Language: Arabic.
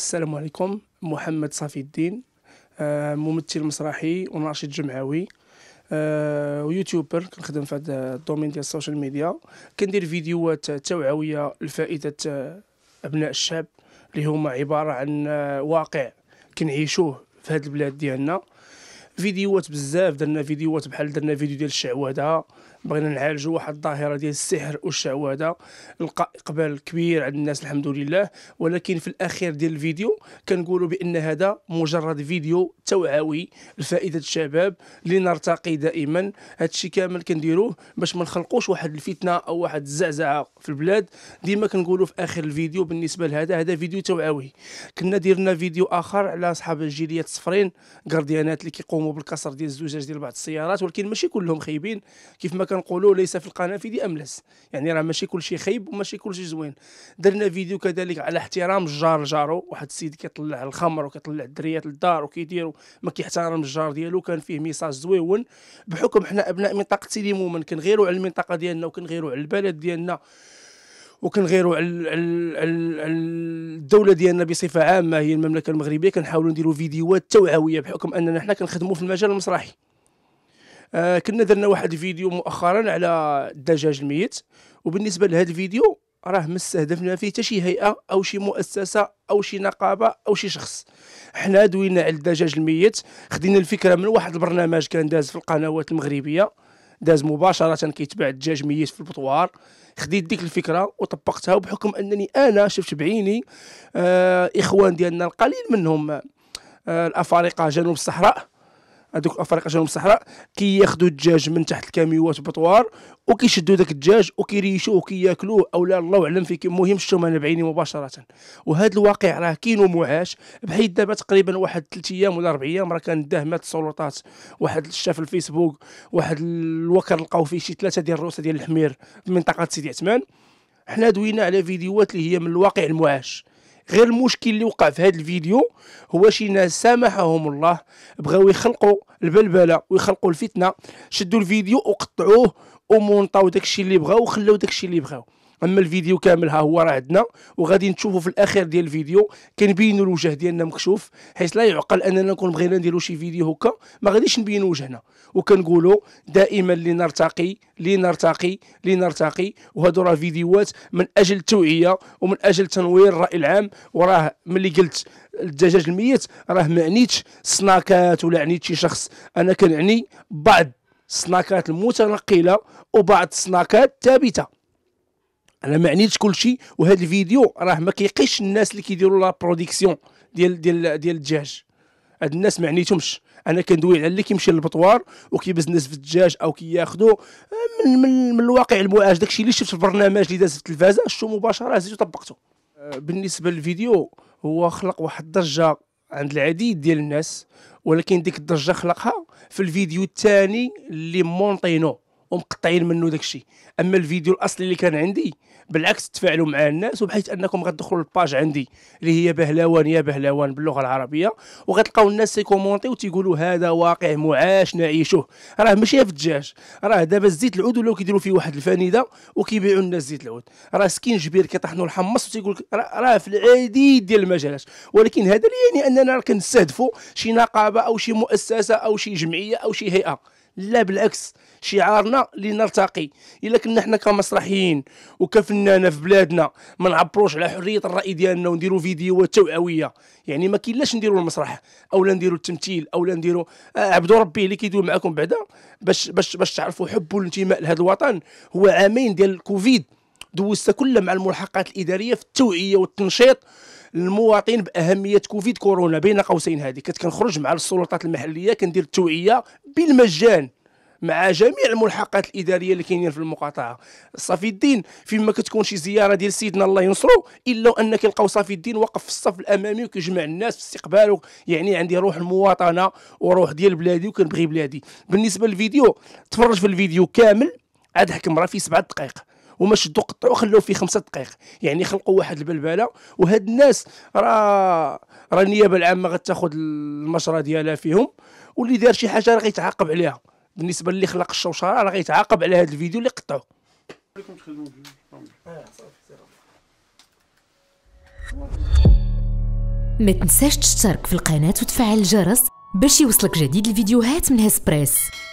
السلام عليكم محمد صافي الدين آه، ممثل مسرحي وناشط جمعوي آه، ويوتيوبر كنخدم في هذا الدومين ديال السوشيال ميديا كندير فيديوهات توعويه لفائده آه، ابناء الشعب اللي هما عباره عن واقع كنعيشوه في هذه البلاد ديالنا فيديوهات بزاف درنا فيديوهات بحال درنا فيديو ديال الشعوذه بغينا نعالجوا واحد الظاهره ديال السحر والشعوذه لقى اقبال كبير عند الناس الحمد لله ولكن في الاخير ديال الفيديو كنقولوا بان هذا مجرد فيديو توعوي لفائده الشباب لنرتقي دائما هادشي كامل كنديروه باش ما نخلقوش واحد الفتنه او واحد الزعزعه في البلاد ديما كنقولوا في اخر الفيديو بالنسبه لهذا هذا فيديو توعوي كنا ديرنا فيديو اخر على اصحاب الجيليات الصفرين غارديانات اللي كيقوموا بالكسر ديال الزجاج ديال بعض السيارات ولكن ماشي كلهم خايبين كيف ما كنقولوا ليس في القنافذ املس يعني راه ماشي كلشي خايب وماشي كلشي زوين درنا فيديو كذلك على احترام الجار جارو واحد السيد كيطلع الخمر وكيطلع الدريات للدار وكيدير ما كيحترمش الجار ديالو كان فيه ميساج زويون بحكم حنا ابناء منطقه سيدي مومن كنغيروا على المنطقه ديالنا وكنغيروا على البلد ديالنا وكنغيروا على الدوله ديالنا بصفه عامه هي المملكه المغربيه كنحاولوا نديروا فيديوهات توعويه بحكم اننا حنا كنخدموا في المجال المسرحي آه كنا درنا واحد الفيديو مؤخرا على الدجاج الميت وبالنسبه لهذا الفيديو راه ما استهدفنا فيه حتى شي هيئه او شي مؤسسه او شي نقابه او شي شخص حنا دوينا على الدجاج الميت خدينا الفكره من واحد البرنامج كان داز في القنوات المغربيه داز مباشره كيتباع الدجاج ميت في البطوار خديت ديك الفكره وطبقتها وبحكم انني انا شفت بعيني آه اخوان ديالنا القليل منهم آه الافارقه جنوب الصحراء هذوك الافارقه جنوب الصحراء كياخذوا كي الدجاج من تحت الكاميوات بطوار وكيشدوا ذاك الدجاج وكيريشوه وكياكلوه او لا الله اعلم في المهم شفتهم انا بعيني مباشره وهذا الواقع راه كاين ومعاش بحيث دابا تقريبا واحد ثلاث ايام ولا اربع ايام راه كان داهمات السلطات واحد في الفيسبوك واحد الوكر لقاو فيه شي ثلاثه ديال الرؤساء ديال الحمير في منطقه سيدي عثمان حنا دوينا على فيديوهات اللي هي من الواقع المعاش غير المشكل اللي وقع في هذا الفيديو هو شي ناس سامحهم الله بغاو يخلقوا البلبله ويخلقوا الفتنه شدوا الفيديو وقطعوه ومونطاو داكشي اللي بغاو وخلاو داكشي اللي بغاو اما الفيديو كامل ها هو راه عندنا وغادي نشوفوا في الاخير ديال الفيديو كنبينوا الوجه ديالنا مكشوف حيث لا يعقل اننا نكون بغينا نديروا شي فيديو هكا ما غاديش نبينوا وجهنا وكنقولوا دائما لنرتقي لنرتقي لنرتقي وهادو راه فيديوهات من اجل التوعيه ومن اجل تنوير الراي العام وراه ملي قلت الدجاج الميت راه ما عنيتش سناكات ولا عنيت شي شخص انا كنعني بعض السناكات المتنقله وبعض السناكات ثابته انا ما عنيتش كلشي وهذا الفيديو راه ما كيقيش الناس اللي كيديروا لا برودكسيون ديال ديال ديال الدجاج هاد الناس ما عنيتهمش انا كندوي على اللي كيمشي للبطوار وكيبز الناس في الدجاج او كياخذوا آه، من, من من الواقع المعاش داكشي اللي شفت في البرنامج اللي داز في التلفازه شفتو مباشره زيد طبقته آه، بالنسبه للفيديو هو خلق واحد الضجه عند العديد ديال الناس ولكن ديك الضجه خلقها في الفيديو الثاني اللي مونطينو ومقطعين منه داكشي اما الفيديو الاصلي اللي كان عندي بالعكس تفاعلوا مع الناس وبحيث انكم غتدخلوا للباج عندي اللي هي بهلاوان يا بهلاوان باللغه العربيه وغتلقاو الناس يكومونتي وتيقولوا هذا واقع معاش نعيشه راه ماشي في الدجاج راه دابا الزيت العود ولاو كيديروا فيه واحد الفانيده وكيبيعوا الناس زيت العود راه سكين جبير كيطحنوا الحمص وتيقول لك راه في العديد ديال المجالات ولكن هذا لا يعني اننا كنستهدفوا شي نقابه او شي مؤسسه او شي جمعيه او شي هيئه لا بالعكس شعارنا لنرتقي الا كنا حنا كمسرحيين وكفنانه في بلادنا ما نعبروش على حريه الراي ديالنا ونديروا فيديوهات توعويه يعني ما كاينلاش نديروا المسرح اولا نديروا التمثيل اولا نديروا آه، عبدو ربي اللي كيدوي معكم بعدا باش باش باش تعرفوا حب الانتماء لهذا الوطن هو عامين ديال الكوفيد دوزتها كلها مع الملحقات الاداريه في التوعيه والتنشيط للمواطن باهميه كوفيد كورونا بين قوسين هذه كنت كنخرج مع السلطات المحليه كندير التوعيه بالمجان مع جميع الملحقات الاداريه اللي كاينين في المقاطعه صافي الدين فيما كتكون شي زياره ديال سيدنا الله ينصرو الا ان كيلقاو صافي الدين واقف في الصف الامامي وكيجمع الناس في استقباله يعني عندي روح المواطنه وروح ديال بلادي وكنبغي بلادي بالنسبه للفيديو تفرج في الفيديو كامل عاد حكم راه فيه سبعة دقائق وما شدوا قطعوا خلوه فيه خمسة دقائق يعني خلقوا واحد البلبله وهاد الناس راه راه النيابه العامه غتاخذ المجرى ديالها فيهم واللي دار شي حاجه راه غيتعاقب عليها بالنسبه اللي خلق الشوشره راه غيتعاقب على هذا الفيديو اللي قطعوه ما تنساش تشترك في القناه وتفعل الجرس باش يوصلك جديد الفيديوهات من هسبريس